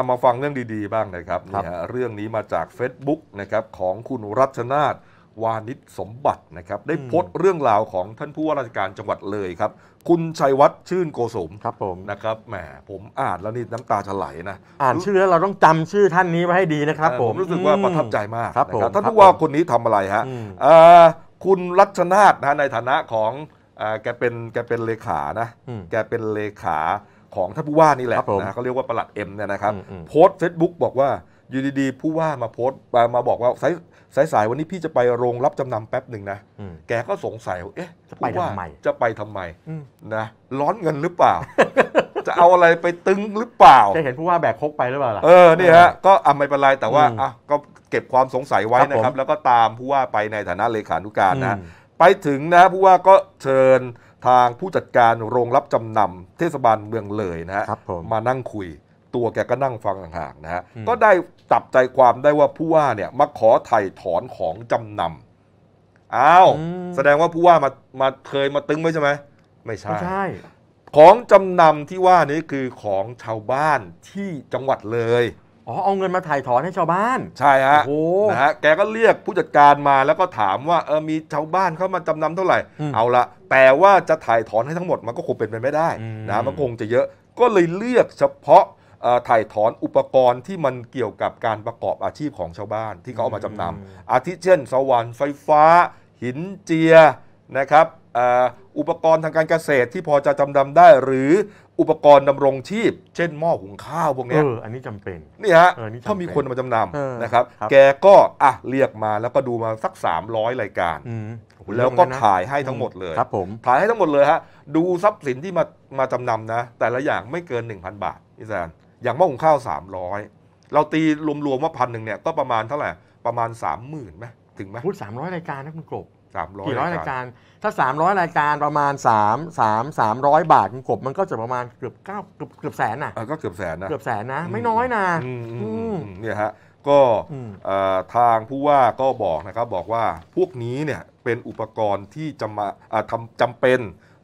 ามาฟังเรื่องดีๆบ้างนะครับนี่ยเรื่องนี้มาจาก Facebook นะครับ ของคุณรัชนาธวานิชสมบัตินะครับ ได้โพสต์เรื่องราวของท่านผู้ว่าราชการจังหวัดเลยครับ คุณชัยวัฒน์ชื่นโกสมครับผมนะครับแหมผมอ่านแล้วนี่น้ำตาจะไหลนะอ่านชื่อแล้วเราต้องจำชื่อท่านนี้ไว้ให้ดีนะครับผมรู้สึกว่าประทับใจมากครับท่านผู้ว่าคนนี้ทำอะไรฮะคุณรัชนาธนะในฐานะของแกเป็นแกเป็นเลขานะแกเป็นเลขาของท่านผู้ว่านี่แหละนะเขาเรียกว่าประหลัดเอ็มเนี่ยนะครับ โพสต์เฟซบุ๊กบอกว่าอยู่ดีๆผู้ว่ามาโพสต์มาบอกว่า สายสายสายวันนี้พี่จะไปโรงรับจำนำแป๊บหนึ่งนะ แกก็สงสัยเอ๊ะ จะไปทำไมจะไปทำไมนะร้อนเงินหรือเปล่า จะเอาอะไรไปตึงหรือเปล่าจะเห็นผู้ว่าแบกคกไปหรือเปล่าเออ นี่ฮะก็อ่ไม่เป็นไรแต่ว่าอ่ะก็เก็บความสงสัยไว้นะครับ แล้วก็ตามผู้ว่าไปในฐานะเลขานุการนะไปถึงนะผู้ว่าก็เชิญทางผู้จัดการโรงรับจำนำเทศบาลเมืองเลยนะฮะครับผมมานั่งคุยตัวแกก็นั่งฟังห่างๆนะฮะก็ได้จับใจความได้ว่าผู้ว่าเนี่ยมาขอไถ่ถอนของจำนำอ้าวแสดงว่าผู้ว่ามามาเคยมาตึงไว้ใช่ไหมไม่ใช่ไม่ใช่ ของจำนำที่ว่านี้คือของชาวบ้านที่จังหวัดเลยอ๋อเอาเงินมาถ่ายถอนให้ชาวบ้าน ใช่ฮะโอ้นะฮะแกก็เรียกผู้จัดการมาแล้วก็ถามว่าเออมีชาวบ้านเข้ามาจำนำเท่าไหร่เอาละแต่ว่าจะถ่ายถอนให้ทั้งหมดมันก็คงเป็นไปไม่ได้นะมันคงจะเยอะก็เลยเลือกเฉพาะถ่ายถอนอุปกรณ์ที่มันเกี่ยวกับการประกอบอาชีพของชาวบ้านที่เขาเอามาจำนำอาทิเช่น สว่านไฟฟ้า หินเจียนะครับอ่อุปกรณ์ทางการเกษตรที่พอจะจำนำได้หรืออุปกรณ์ดำรงชีพ เช่นหม้อหุงข้าวพวกนี้อันนี้จำเป็น นี่ฮะ ถ้ามีคนมาจำนำนะครับ แกก็ อ่ะเรียกมาแล้วก็ดูมาสัก 300 รายการ แล้วก็ถ่ายให้ทั้งหมดเลยครับ ผมถ่ายให้ทั้งหมดเลยฮะ ดูทรัพย์สินที่มา มาจำนำนะ แต่ละอย่างไม่เกิน 1,000 บาทอี่านอย่างหม้อหุงข้าว300 เราตีรวมๆว่าพันหนึ่งเนี่ย ก็ประมาณเท่าไหร่ ประมาณ 30,000ื่นไหมถึงไหมพูด300 รายการนะคุณกบสามร้อยกี่ร้อยรายการ ถ้า 300รายการ ประมาณ 3 3 300 บาทกบมันก็จะประมาณเกือบเก้าเกือบ เกือบแสนน่ะเออก็เกือบแสนนะเกือบแสนนะ ไม่น้อยนะ อืมอืมเนี่ยฮะ ก็อ่ทางผู้ว่าก็บอกนะครับ บอกว่าพวกนี้เนี่ย เป็นอุปกรณ์ที่จะมาทำจำเป็น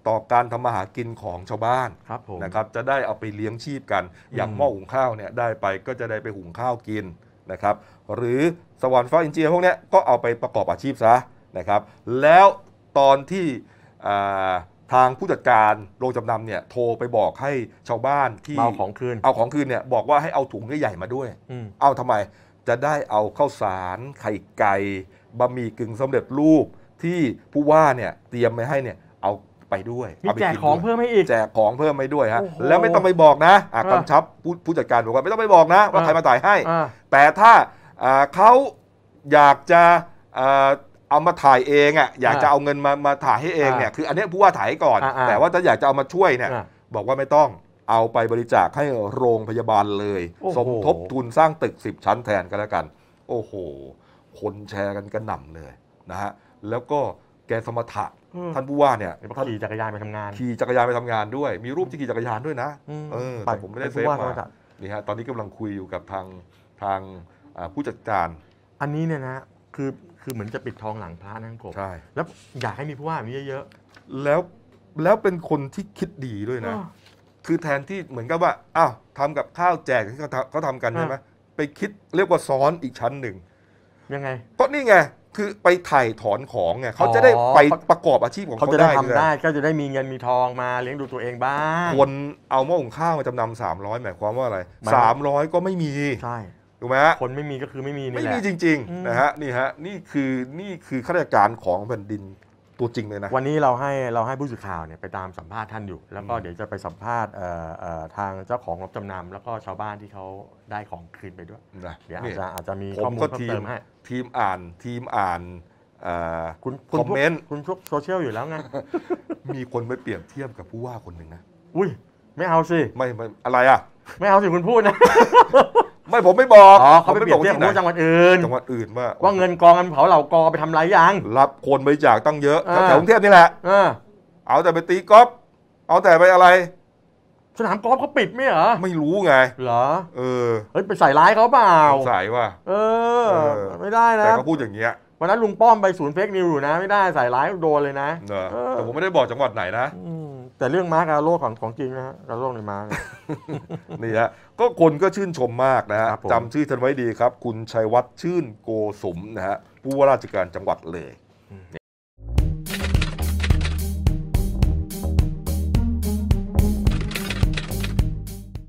ต่อการทำมาหากินของชาวบ้านครับผมนะครับ จะได้เอาไปเลี้ยงชีพกัน อย่างหม้อหุงข้าวเนี่ยได้ไป ก็จะได้ไปหุงข้าวกินนะครับ หรือสวรรค์ฟ้าอินเจียพวกเนี้ยก็เอาไปประกอบอาชีพซะนะครับแล้วตอนที่ทางผู้จัดการโรงจำนำเนี่ยโทรไปบอกให้ชาวบ้านที่เอาของคืนเอาของคืนเนี่ยบอกว่าให้เอาถุงใหญ่มาด้วยอเอาทำไมจะได้เอาข้าวสารไข่ไก่บะหมี่กึ่งสำเร็จรูปที่ผู้ว่าเนี่ยเตรียมไปให้เนี่ยเอาไปด้วยมาแจกของเพิ่มให้อีกแจกของเพิ่มไ่ด้วยฮะแล้วไม่ต้องไปบอกนะกำชับผู้จัดการบอกว่าไม่ต้องไปบอกนะว่าใครมาจ่ายให้ แต่ถ้าเขาอยากจะเอามาถ่ายเองอ่ะอยากจะเอาเงินมามาถ่ายให้เองเนี่ยคือ อันนี้ผู้ว่าถ่ายก่อน แต่ว่าถ้าอยากจะเอามาช่วยเนี่ย บอกว่าไม่ต้องเอาไปบริจาคให้โรงพยาบาลเลย สมทบทุนสร้างตึกสิบชั้นแทนก็นแล้วกัน โอ้โห คนแชร์กันกระหน่ำเลยนะฮะแล้วก็แกสมถะท่านผู้ว่าเนี่ยขี่จักรยานไปทำงานขี่จักรยานไปทำงานด้วย มีรูปที่ขี่จักรยานด้วยนะเออแต่ผมไม่ได้เซฟมานี่ฮะตอนนี้กำลังคุยอยู่กับทางทางผู้จัดการ อันนี้เนี่ยนะคือคือเหมือนจะปิดทองหลังพระนั่งกบใช่ แล้วอยากให้มีผู้ว่าแบบนี้เยอะๆ แล้วแล้วเป็นคนที่คิดดีด้วยนะ คือแทนที่เหมือนกับว่า อ้าวทำกับข้าวแจกที่เขาทำเขาทำกันใช่ไหมไปคิดเรียกว่าซ้อนอีกชั้นหนึ่ง ยังไง ก็นี่ไง คือไปถ่ายถอนของไงเขาจะได้ไปประกอบอาชีพของเขาเขาจะได้ทำได้ ก็จะได้มีเงินมีทองมาเลี้ยงดูตัวเองบ้าง คนเอาหม้อหุงข้าวมาจำนำสามร้อยหมายความว่าอะไรสามร้อยก็ไม่มี ใช่ถูกไหมคนไม่มี ก็คือไม่มีนี่ไม่มีจริงๆนะฮะนี่ฮะนี่คือนี่คือข้าราชการของแผ่นดินตัวจริงเลยนะวันนี้เราให้เราให้ผู้สื่อข่าวเนี่ยไปตามสัมภาษณ์ท่านอยู่ แล้วก็เดี๋ยวจะไปสัมภาษณ์ทางเจ้าของรถจำนำแล้วก็ชาวบ้านที่เขาได้ของคืนไปด้วยนะเดี๋ยวอาจจะอาจจะมีมข้อมูลเพิ่มเติมให้ทีมอ่านทีมอ่านคุณคอมเมนต์คุณพกโซเชียลอยู่แล้วไงมีคนไปเปรียบเทียบกับผู้ว่าคนหนึ่งนะ อุ้ย ไม่เอาสิไม่ไม่อะไรอ่ะ ไม่เอาสิคุณพูดนะไม่ผมไม่บอกเขาไปเปรียบเทียบกัจังหวัดอื่นจังหวัดอื่นว่าว่าเงินกองกันเผาเหล่ากอไปทำไรยังรับคนไปจากตั้งเยอะแถวกรุงเทพนี่แหละเอาแต่ไปตีกอล์ฟเอาแต่ไปอะไรสนามกอล์ฟเขาปิดไหมเหรอไม่รู้ไงเหรอ เออเฮ้ยไปใส่ร้ายเขาเปล่า ใส่ว่ะเออ ไม่ได้นะแต่เขาพูดอย่างเงี้ยวันนั้นลุงป้อมไปศูนย์เฟกนิวอยู่นะ ไม่ได้ใส่ร้ายโดนเลยนะแต่ผมไม่ได้บอกจังหวัดไหนนะแต่เรื่องมาร์กอาโลของของจริงนะฮะอาโลในมาร์กนี่ฮะก็คนก็ชื่นชมมากนะฮะจำชื่อท่านไว้ดีครับ คุณชัยวัฒน์ชื่นโกสมนะฮะผู้ว่าราชการจังหวัดเลย